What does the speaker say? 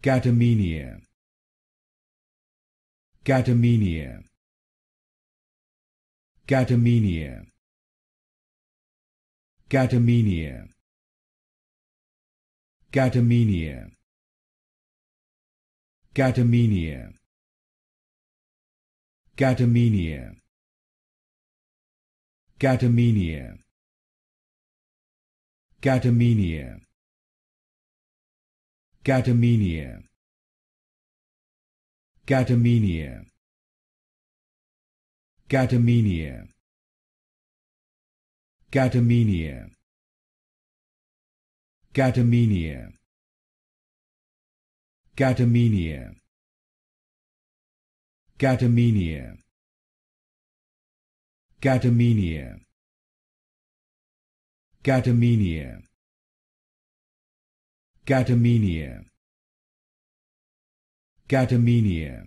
Catamenia. Catamenia. Catamenia. Catamenia. Catamenia. Catamenia. Catamenia. Catamenia Catamenia Catamenia Catamenia Catamenia Catamenia Catamenia Catamenia Catamenia Catamenia. Catamenia.